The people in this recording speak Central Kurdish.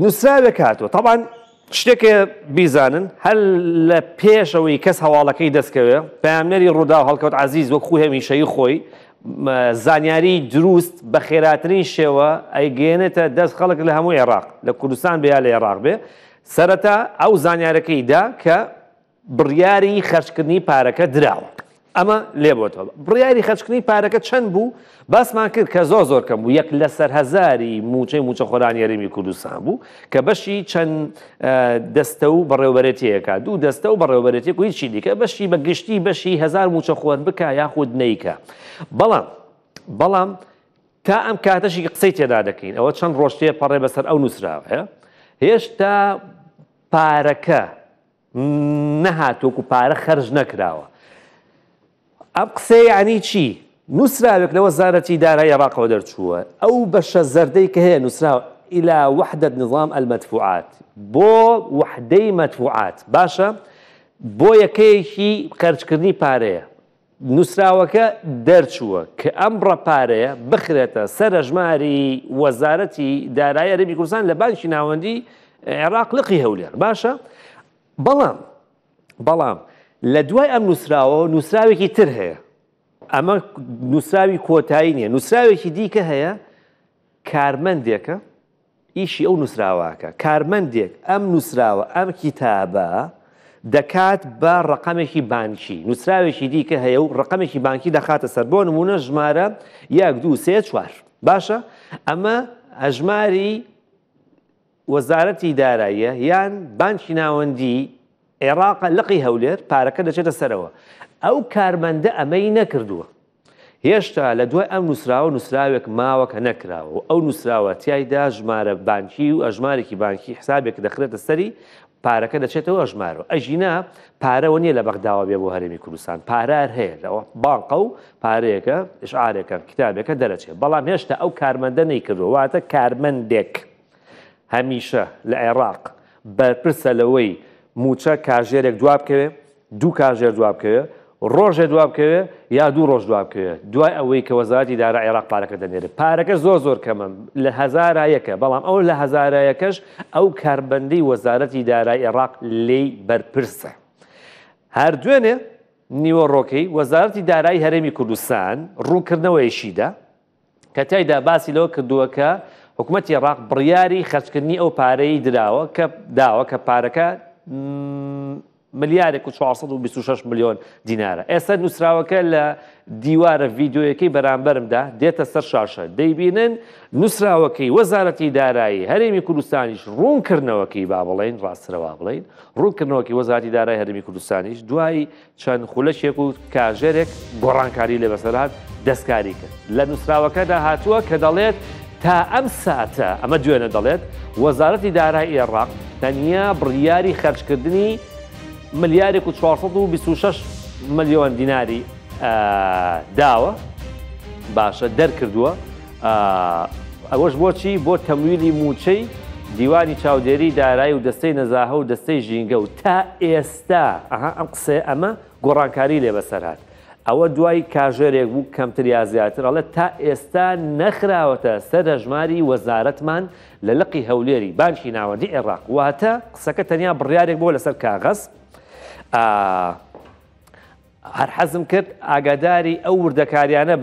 نووسراوێک هاتووە تاوان شتێکە بیزانن هەر لە پێشەوەی کەس هەواڵەکەی دەستکەوێ پامنەری ڕوودا هەڵکەوت عزیز وەکو هەمیشەی خۆی زانیاری دروست بە خێراترین شێوە ئەیگەێنێتە دەست خەڵک لە هەموو عێراق لە کوردستان بیا لە عێراق بێ سەرەتا ئەو زانیارەکەیدا کە بڕیاری خەرشکردنی پارەکە دراوە ئەمە لێبتەوە بڕیاری خەچکردنی پارەکە چەند بوو باسمان کرد کە زۆ زۆر کەم بوو یەک لە سەر هزاری موچەی موچە خۆران یاریمی کوردستان بوو کە بەشی چەند دەستە و بەڕێوبەتەکە دوو دەستە و بەڕێوبەتێک و هیچی دیکە بەشی بەگشتی بەشی هزار موچە خۆن بک یاخود نیکە بەڵام بەڵام تا ئەم کاتەشی قسەی تێدا دەکەین ئەوە چەند ڕۆشتێ پەڕێ بەسەر ئەو نووسراوە هێشتا پارەکە نەهاتۆک و پارە خەرج نەکراوە ئەم قسەی عنی چی نووسراوێک لە وەزارەتی دارای عراقەوە دەرچووە ئەو بەشە زەردەی کە هەیە نووسراوە إلى وحدة نظام المدفوعات بۆ وحدەی مدفوعات باشە بۆ یەکەیەکی قەرچکردنی پارەیە نووسراوەکە دەرچووە کە ئەم ڕەپارەیە بخرێتە سەرەژماری وەزارەتی دارایی ئەرمی کوردستان لە بانکی ناوەندی عێراق لقی هەولێر باشە بەڵام بەڵام لە دوای ئەم نووسراوە نووسراوێکی تر هەیە ئەمە نووسراوی کۆتایی نییە نووسراوێکی دیکە هەیە کارمەندێکە ئیشی ئەو نووسراواکە کارمەندێک ئەم نووسراوە ئەم کتابە دەکات بە ڕقامێکی بانکی نووسراوێکی دیکە هەیە و ڕقمێکی بانکی دەخاتە سەر بۆ نمونە ژمارە یەک دو سێ چوار باشە ئەمە ئەژماری وەزارەتی داراییە یان بانکی ناوەندی عێراقا لقی هەولێر پارەکە دەچێتە سەرەوە ئەو کارمەندە ئەمەی نەکردووە هێشتا لە دوای ئەم نووسراوە نووسراوێک ماوەکە نەکراوە ئەو نووسراوە تایدا ژمارە بانکی و ئەژمارێکی بانکی حسابێک دەخرێتە سەری پارەکە دەچێتەوە ئەژمارەوە ئەژینا پارەوە نییە لە بەغداوە بێ بۆ هەرێمی کوردستان پارار هەیە باڵقە و پارەیەەکە شعارێکە کتابێکە دەرەچێت بەڵام هێشتا ئەو کارمەندە نەیکردوواتە کارمەندێک هەمیشە لە عێراق بەرپرسە لەوەی موچە کاژێرێک دوا بکەوێ دوو کاژێر دوا بکەوێ ڕۆژێ دوا بکەوێ یا دوو ڕۆژ دوا بکەوێ دوای ئەوەی کە وەزارەتی دارا عێراق پارەکە دەنێرێت پارەکە زۆر زۆر کەمە لە هزارایەکە بەڵام ئەو لە هزارایەکەش ئەو کاربندەی وەزارەتی دارای عێراق لێی بەرپرسە هەر دوێنێ نیوە ڕۆکەی وەزارەتی دارایی هەرێمی کوردستان ڕوونکردنەوەیشیدا کە تایدا باسی لەوە کردووەکە حکوومەتی عێراق بڕیاری خەرچکردنی ئەو پارەی دراوە کە داوە کە پارەکە ملیارێک و 426 میلیۆن دینارە ئێستا نووسراوەکە لە دیوارە ڤیددیوەکەی بەرامبەرمدا دێتە سەر شاشە دەیبینن نووسراوەکەی وەزارەتی دارایی هەرێمی کوردستانیش ڕوونکردنەوەکەی با بڵین ڕاسترەوا بڵین ڕوونکردنەوەکی وەزارتی دارای هەرمی کوردستانیش دوایی چەند خولەشێک و کاژێرێک گۆڕانکاری لێ بەسەرات دەستکاری کرد لە نووسراوەکەدا هاتووە کە دەڵێت تا ئەم ساتە ئەمە دوێنە دەڵێت وەزارەتی دارای ئێراق تەنیا بڕیاری خەرچکردنی ملیارێک و 426 ملیۆن دیناری داوە باشە دەرکردووە ئەوەش بۆچی بۆ تەمویلی موچەی دیوانی چاودێری دارایی و دەستەی نەزاهە و دەستەی ژینگە و تا ئێستا ئەم قسێ ئەمە گۆڕانکاری لێ بەسەرات ئەوە دوای کاژێرێک بوو کەمتر یا زیاتر ئەڵێ تا ئێستا نەخراوەتە سەرە ژماری وەزارەتمان لە لقی هەولێری بانکی ناوەندی عێراق واتە قسەکە تەنیا بڕیارێک بۆ لەسەر کاغەس هەر حەزم کرد ئاگاداری ئەو وردەکاریانە